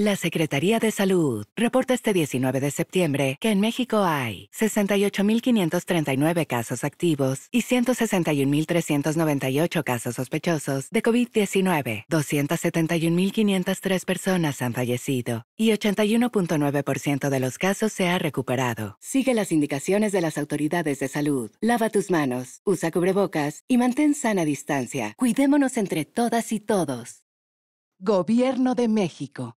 La Secretaría de Salud reporta este 19 de septiembre que en México hay 68.539 casos activos y 161.398 casos sospechosos de COVID-19. 271.503 personas han fallecido y 81.9% de los casos se ha recuperado. Sigue las indicaciones de las autoridades de salud. Lava tus manos, usa cubrebocas y mantén sana distancia. Cuidémonos entre todas y todos. Gobierno de México.